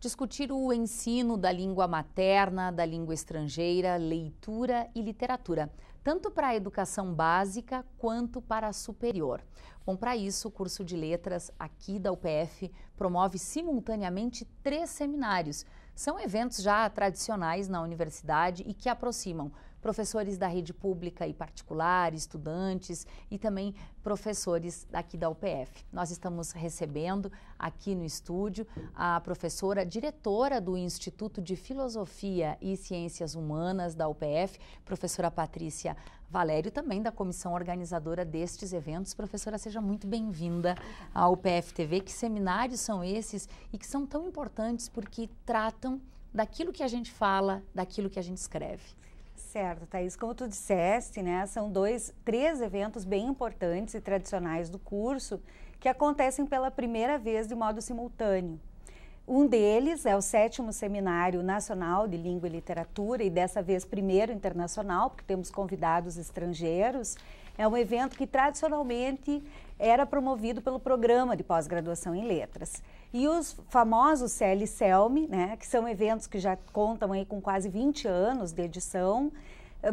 discutir o ensino da língua materna, da língua estrangeira, leitura e literatura, tanto para a educação básica quanto para a superior. Bom, para isso, o curso de letras aqui da UPF promove simultaneamente três seminários. São eventos já tradicionais na universidade e que aproximam professores da rede pública e particular, estudantes e também professores daqui da UPF. Nós estamos recebendo aqui no estúdio a professora diretora do Instituto de Filosofia e Ciências Humanas da UPF, professora Patrícia Valério, também da comissão organizadora destes eventos. Professora, seja muito bem-vinda à UPF TV. Que seminários são esses e que são tão importantes porque tratam daquilo que a gente fala, daquilo que a gente escreve. Certo, Thaís, como tu disseste, né, são dois, três eventos bem importantes e tradicionais do curso que acontecem pela primeira vez de modo simultâneo. Um deles é o sétimo Seminário Nacional de Língua e Literatura, e dessa vez primeiro internacional, porque temos convidados estrangeiros. É um evento que tradicionalmente era promovido pelo Programa de Pós-Graduação em Letras. E os famosos CL Selmi, né, que são eventos que já contam aí com quase 20 anos de edição,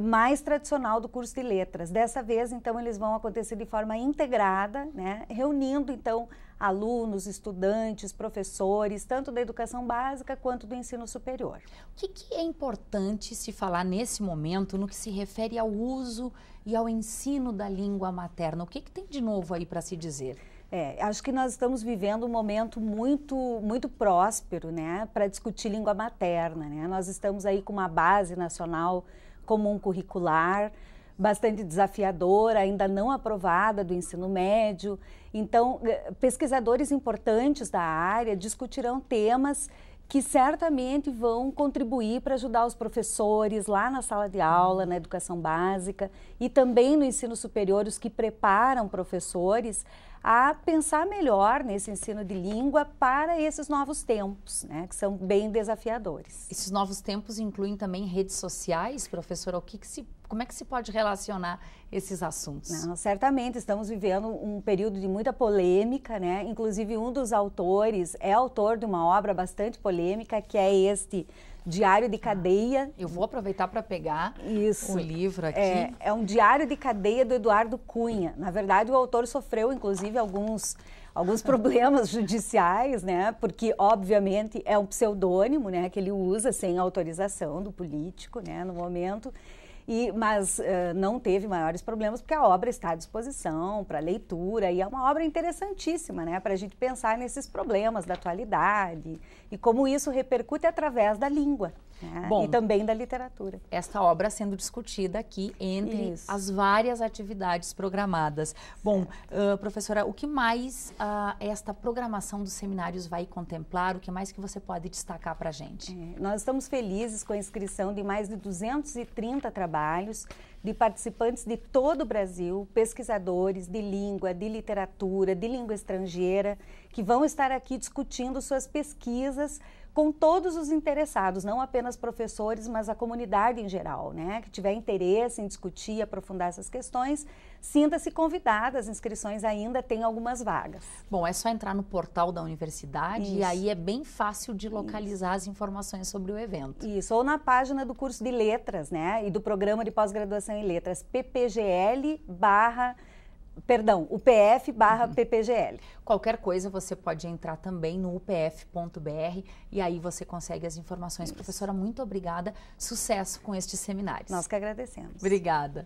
mais tradicional do curso de letras. Dessa vez, então, eles vão acontecer de forma integrada, né, reunindo, então, alunos, estudantes, professores, tanto da educação básica quanto do ensino superior. O que, que, é importante se falar nesse momento no que se refere ao uso e ao ensino da língua materna? O que, que tem de novo aí para se dizer? É, acho que nós estamos vivendo um momento muito, muito próspero né, para discutir língua materna. Né? Nós estamos aí com uma base nacional comum curricular, bastante desafiadora, ainda não aprovada do ensino médio. Então, eh, pesquisadores importantes da área discutirão temas que certamente vão contribuir para ajudar os professores lá na sala de aula, na educação básica e também no ensino superior, os que preparam professores a pensar melhor nesse ensino de língua para esses novos tempos, né, que são bem desafiadores. Esses novos tempos incluem também redes sociais, professora? O que, que se, como é que se pode relacionar esses assuntos? Não, certamente estamos vivendo um período de muita polêmica, né? Inclusive um dos autores é autor de uma obra bastante polêmica que é este diário de cadeia. Ah, eu vou aproveitar para pegar Isso. o livro é, aqui. É, é um diário de cadeia do Eduardo Cunha. Na verdade, o autor sofreu, inclusive, alguns alguns problemas judiciais, né? Porque obviamente é um pseudônimo, né, que ele usa sem autorização do político, né, no momento e, mas uh, não teve maiores problemas porque a obra está à disposição para leitura e é uma obra interessantíssima né, para a gente pensar nesses problemas da atualidade e como isso repercute através da língua. Né? Bom, e também da literatura. Esta obra sendo discutida aqui entre Isso. as várias atividades programadas. Certo. Bom, uh, professora, o que mais uh, esta programação dos seminários vai contemplar? O que mais que você pode destacar para a gente? É, nós estamos felizes com a inscrição de mais de 230 trabalhos de participantes de todo o Brasil, pesquisadores de língua, de literatura, de língua estrangeira que vão estar aqui discutindo suas pesquisas com todos os interessados, não apenas professores, mas a comunidade em geral, né? Que tiver interesse em discutir, aprofundar essas questões, sinta-se convidada, as inscrições ainda têm algumas vagas. Bom, é só entrar no portal da universidade Isso. e aí é bem fácil de localizar Isso. as informações sobre o evento. Isso, ou na página do curso de letras, né? E do programa de pós-graduação em letras, ppgl barra perdão, UPF barra uhum. PPGL. Qualquer coisa você pode entrar também no upf.br e aí você consegue as informações. Isso. Professora, muito obrigada. Sucesso com estes seminários Nós que agradecemos. Obrigada.